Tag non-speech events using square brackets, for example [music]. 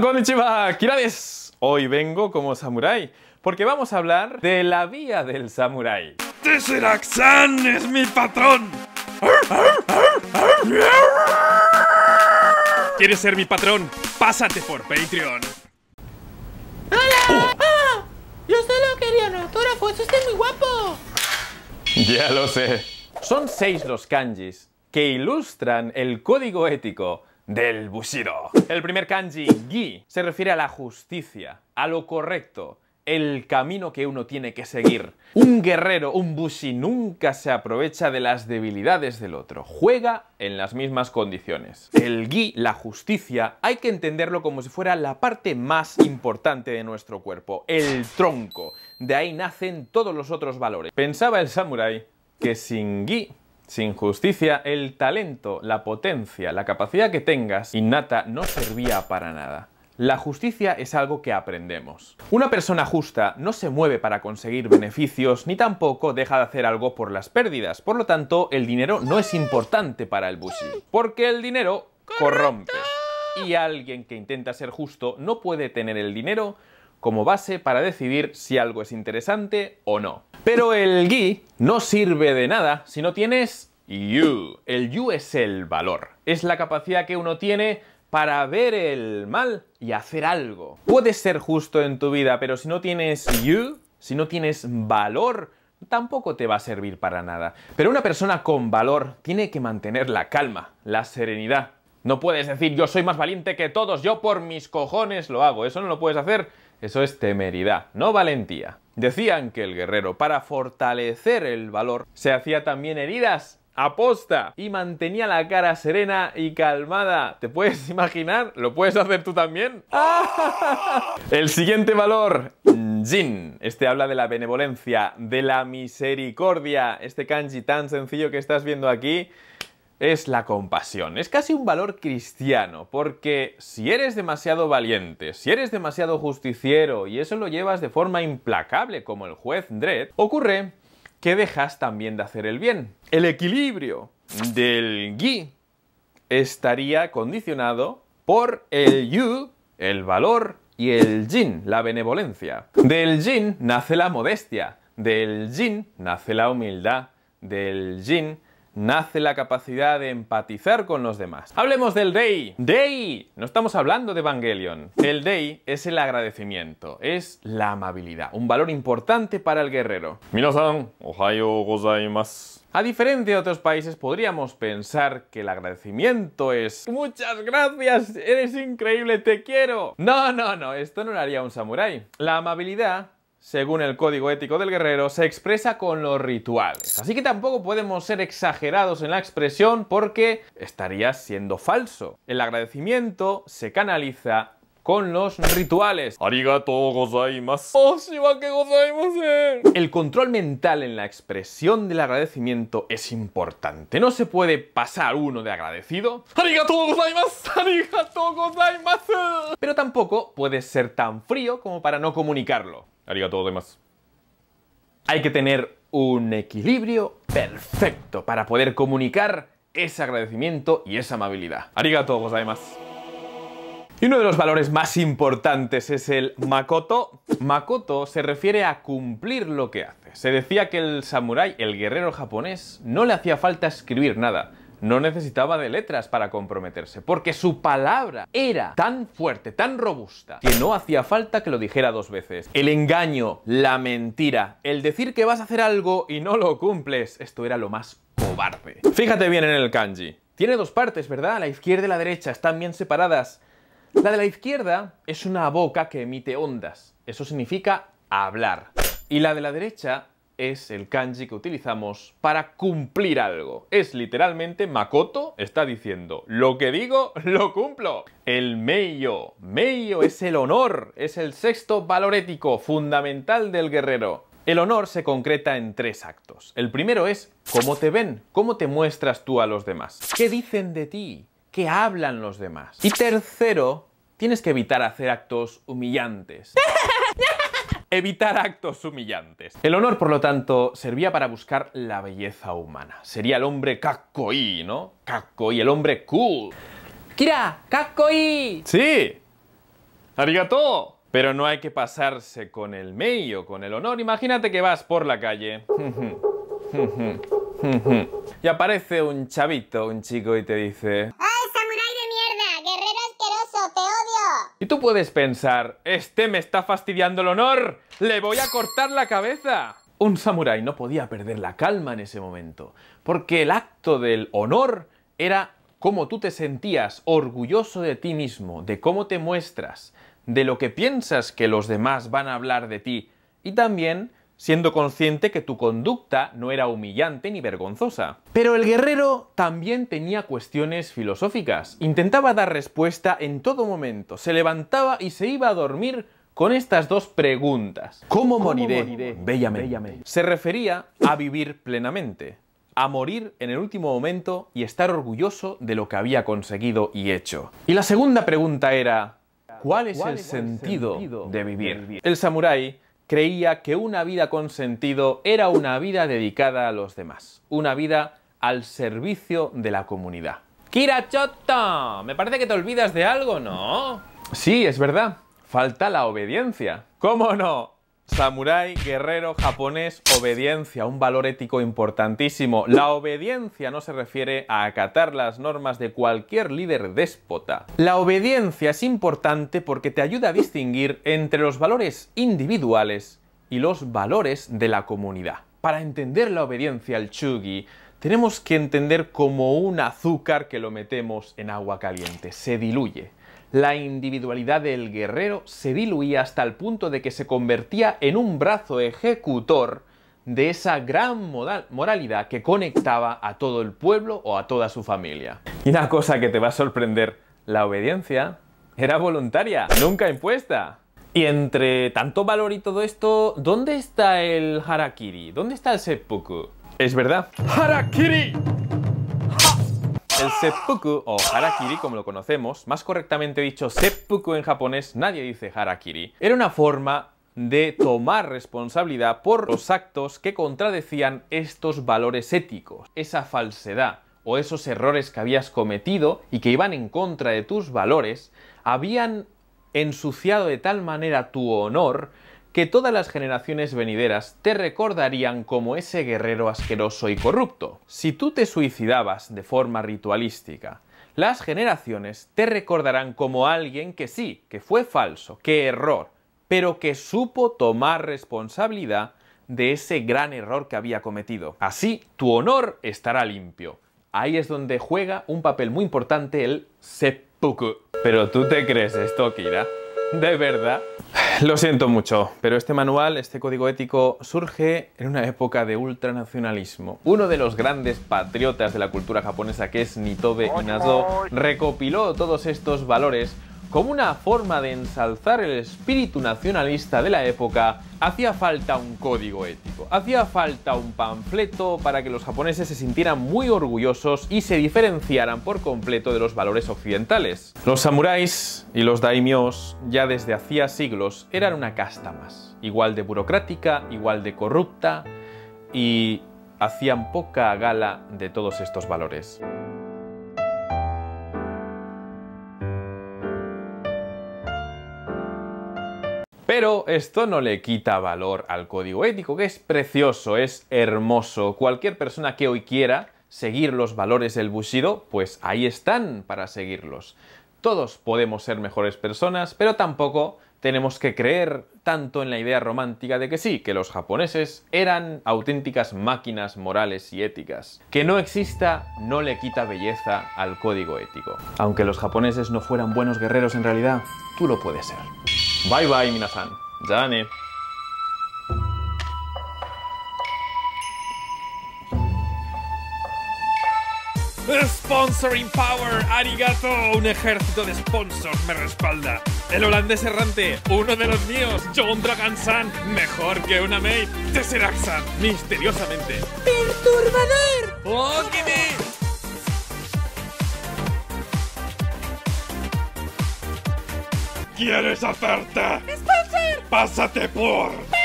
konnichiwa, Kira Hoy vengo como samurái, porque vamos a hablar de la vía del samurái. tesseract es mi patrón. ¿Quieres ser mi patrón? Pásate por Patreon. ¡Hola! Ah, yo solo quería un autógrafo, eso muy guapo. Ya lo sé. Son seis los kanjis que ilustran el código ético del Bushido. El primer kanji, Gi, se refiere a la justicia, a lo correcto, el camino que uno tiene que seguir. Un guerrero, un bushi, nunca se aprovecha de las debilidades del otro, juega en las mismas condiciones. El gi, la justicia, hay que entenderlo como si fuera la parte más importante de nuestro cuerpo, el tronco. De ahí nacen todos los otros valores. Pensaba el samurái que sin gi sin justicia, el talento, la potencia, la capacidad que tengas innata no servía para nada. La justicia es algo que aprendemos. Una persona justa no se mueve para conseguir beneficios ni tampoco deja de hacer algo por las pérdidas. Por lo tanto, el dinero no es importante para el Bushi. Porque el dinero corrompe. Y alguien que intenta ser justo no puede tener el dinero como base para decidir si algo es interesante o no. Pero el GUI no sirve de nada si no tienes you. El you es el valor, es la capacidad que uno tiene para ver el mal y hacer algo. Puedes ser justo en tu vida, pero si no tienes you, si no tienes valor, tampoco te va a servir para nada. Pero una persona con valor tiene que mantener la calma, la serenidad, no puedes decir yo soy más valiente que todos, yo por mis cojones lo hago. Eso no lo puedes hacer, eso es temeridad, no valentía. Decían que el guerrero, para fortalecer el valor, se hacía también heridas aposta y mantenía la cara serena y calmada. ¿Te puedes [laughs] imaginar? ¿Lo puedes hacer tú también? [laughs] El siguiente valor, Jin. Este habla de la benevolencia, de la misericordia. Este kanji tan sencillo que estás viendo aquí es la compasión. Es casi un valor cristiano, porque si eres demasiado valiente, si eres demasiado justiciero y eso lo llevas de forma implacable como el juez Dredd, ocurre que dejas también de hacer el bien. El equilibrio del gi estaría condicionado por el yu, el valor, y el yin, la benevolencia. Del yin nace la modestia, del yin nace la humildad, del yin nace la capacidad de empatizar con los demás. Hablemos del Dei. Dei. No estamos hablando de Evangelion. El Dei es el agradecimiento, es la amabilidad, un valor importante para el guerrero. Minasan, ohayo gozaimasu. A diferencia de otros países, podríamos pensar que el agradecimiento es ¡Muchas gracias! ¡Eres increíble! ¡Te quiero! No, no, no, esto no lo haría un samurái. La amabilidad según el código ético del guerrero, se expresa con los rituales. Así que tampoco podemos ser exagerados en la expresión porque estaría siendo falso. El agradecimiento se canaliza con los rituales. Arigato gozaimasu. Oh, el control mental en la expresión del agradecimiento es importante. No se puede pasar uno de agradecido. Arigato gozaimasu. Arigato gozaimasu. Pero tampoco puede ser tan frío como para no comunicarlo haría todo demás. Hay que tener un equilibrio perfecto para poder comunicar ese agradecimiento y esa amabilidad. todos además. Y uno de los valores más importantes es el Makoto. Makoto se refiere a cumplir lo que hace. Se decía que el samurái, el guerrero japonés, no le hacía falta escribir nada, no necesitaba de letras para comprometerse, porque su palabra era tan fuerte, tan robusta, que no hacía falta que lo dijera dos veces. El engaño, la mentira, el decir que vas a hacer algo y no lo cumples, esto era lo más cobarde. Fíjate bien en el kanji. Tiene dos partes, ¿verdad? La izquierda y la derecha están bien separadas. La de la izquierda es una boca que emite ondas. Eso significa hablar. Y la de la derecha es el kanji que utilizamos para cumplir algo. Es literalmente Makoto está diciendo, lo que digo, lo cumplo. El Meiyo. Meiyo es el honor, es el sexto valor ético fundamental del guerrero. El honor se concreta en tres actos. El primero es cómo te ven, cómo te muestras tú a los demás, qué dicen de ti, qué hablan los demás. Y tercero, tienes que evitar hacer actos humillantes. [laughs] evitar actos humillantes. El honor, por lo tanto, servía para buscar la belleza humana. Sería el hombre kakoi, ¿no? Kakoi, el hombre cool. ¡Kira! ¡Kakoi! ¡Sí! ¡Arigato! Pero no hay que pasarse con el medio, con el honor. Imagínate que vas por la calle. [laughs] y aparece un chavito, un chico, y te dice... Y tú puedes pensar, este me está fastidiando el honor, le voy a cortar la cabeza. Un samurái no podía perder la calma en ese momento, porque el acto del honor era cómo tú te sentías orgulloso de ti mismo, de cómo te muestras, de lo que piensas que los demás van a hablar de ti, y también siendo consciente que tu conducta no era humillante ni vergonzosa. Pero el guerrero también tenía cuestiones filosóficas. Intentaba dar respuesta en todo momento, se levantaba y se iba a dormir con estas dos preguntas. ¿Cómo, moriré, Bellamente. Se refería a vivir plenamente, a morir en el último momento y estar orgulloso de lo que había conseguido y hecho. Y la segunda pregunta era, ¿cuál es, el, sentido, de vivir? El samurái creía que una vida con sentido era una vida dedicada a los demás, una vida al servicio de la comunidad. Kira me parece que te olvidas de algo, ¿no? Sí, es verdad. Falta la obediencia. ¿Cómo no? Samurai, guerrero, japonés, obediencia, un valor ético importantísimo. La obediencia no se refiere a acatar las normas de cualquier líder déspota. La obediencia es importante porque te ayuda a distinguir entre los valores individuales y los valores de la comunidad. Para entender la obediencia al chugi, tenemos que entender como un azúcar que lo metemos en agua caliente, se diluye la individualidad del guerrero se diluía hasta el punto de que se convertía en un brazo ejecutor de esa gran moralidad que conectaba a todo el pueblo o a toda su familia. Y una cosa que te va a sorprender, la obediencia era voluntaria, nunca impuesta. Y entre tanto valor y todo esto, ¿dónde está el harakiri? ¿Dónde está el seppuku? Es verdad. ¡Harakiri! El seppuku o harakiri, como lo conocemos, más correctamente dicho seppuku en japonés, nadie dice harakiri, era una forma de tomar responsabilidad por los actos que contradecían estos valores éticos, esa falsedad o esos errores que habías cometido y que iban en contra de tus valores, habían ensuciado de tal manera tu honor que todas las generaciones venideras te recordarían como ese guerrero asqueroso y corrupto. Si tú te suicidabas de forma ritualística, las generaciones te recordarán como alguien que sí, que fue falso, que error, pero que supo tomar responsabilidad de ese gran error que había cometido. Así, tu honor estará limpio. Ahí es donde juega un papel muy importante el seppuku. Pero tú te crees esto, Kira? ¿De verdad? Lo siento mucho, pero este manual, este código ético, surge en una época de ultranacionalismo. Uno de los grandes patriotas de la cultura japonesa, que es Nitobe Inazo, recopiló todos estos valores como una forma de ensalzar el espíritu nacionalista de la época, hacía falta un código ético, hacía falta un panfleto para que los japoneses se sintieran muy orgullosos y se diferenciaran por completo de los valores occidentales. Los samuráis y los daimios ya desde hacía siglos eran una casta más, igual de burocrática, igual de corrupta y hacían poca gala de todos estos valores. Pero esto no le quita valor al código ético, que es precioso, es hermoso. Cualquier persona que hoy quiera seguir los valores del Bushido, pues ahí están para seguirlos. Todos podemos ser mejores personas, pero tampoco tenemos que creer tanto en la idea romántica de que sí, que los japoneses eran auténticas máquinas morales y éticas. Que no exista no le quita belleza al código ético. Aunque los japoneses no fueran buenos guerreros en realidad, tú lo puedes ser. Bye bye, Sponsoring Power, arigato, un ejército de sponsors me respalda. El holandés errante, uno de los míos, John San, mejor que una May, Tesseraxan, misteriosamente. ¡Perturbador! ¡Oh, quieres hacerte? ¡Spencer! ¡Pásate por!